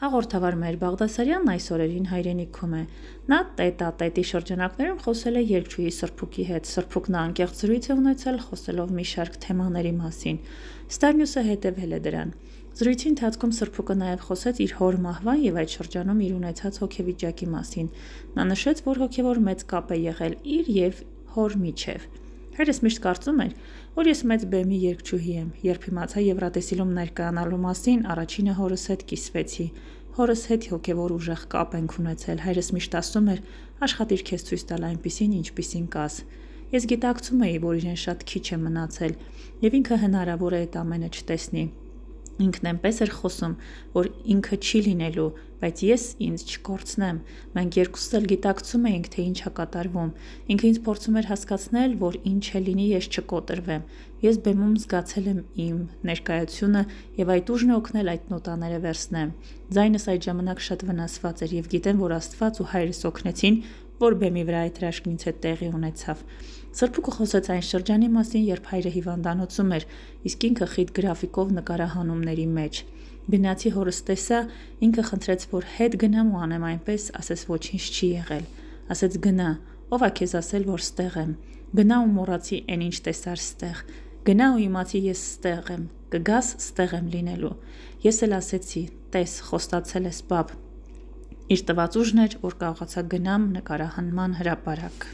Հաղորդավար Մհեր Բաղդասարյանն այս օրերին հայրենիքում է։ Նա տետա-տետի շրջանակներում խոսել է երկչուհի Սրփուկի հետ։ Սրփուկն անկեղծ զրույց է ունեցել խոսելով մի շարք թեմաների մասին։ Ստարնյուսը հետևել է դրան։ Զրույցի ընթացքում Սրփուկը նաև խոսեց իր հոր մահվան եւ այդ շրջանում իր ունեցած հոգեվիճակի մասին։ Նա նշեց, որ հոգեվոր մեծ կապ է եղել իր եւ հոր միջև։ Հերս միշտ կարծում էր, որ ես մեծ բեմի երգչուհի եմ, երբ իմացա Եվրատեսիլում ներկայանալու մասին, առաջինը հորս հետ կիսվեցի։ Հորս հետ հոգևոր ուժեղ կապ ենք ունեցել։ Հայրս միշտ ասում էր. «Աշխատիր քեզ ցույց տալ այնպեսին, ինչպեսին կաս»։ Ես գիտակցում էի, որ իրեն շատ քիչ է մնացել, եւ ինքը հնարավոր է այդ ամենը չտեսնի։ Ինքն այնպես էր խոսում, որ ինքը չի լինելու, բայց ես ինձ չկորցնեմ։ Մենք երկուսս էլ գիտակցում էինք, թե ինչ է կատարվում։ Ինքը ինձ փորձում էր հասկացնել, որ ինչ է լինի, ես չկոտրվեմ։ Ես բեմում զգացել եմ իմ ներկայությունը եւ այդ ուժն է օգնել այդ նոտաները վերցնեմ։ Ձայնս այդ ժամանակ շատ վնասված էր եւ գիտեմ, որ Աստված ու հայրս օգնեցին, որ բեմի վրա այդ հրաշքնից հետ տեղի ունեցավ։ Սրբուկը խոսեց այն շրջանի մասին, երբ հայրը հիվանդանոցում էր, իսկ ինքը խիտ գրաֆիկով նկարահանումների մեջ։ Գնացի հորս տեսա, ինքը խնդրեց, որ հետ գնամ ու անեմ այնպես, ասես ոչինչ չի եղել։ Ասեց գնա, ով է քեզ ասել, որ ստեղ եմ։ Գնա ու մոռացի այն ինչ տեսար ստեղ։ Գնա ու իմացի ես ստեղ եմ։ Կգաս ստեղ եմ լինելու։ Ես էլ ասեցի, տես, խոստացել ես, բաբ, իր տված ուժն էր, որ կարողացա գնամ նկարահանման հրապարակ։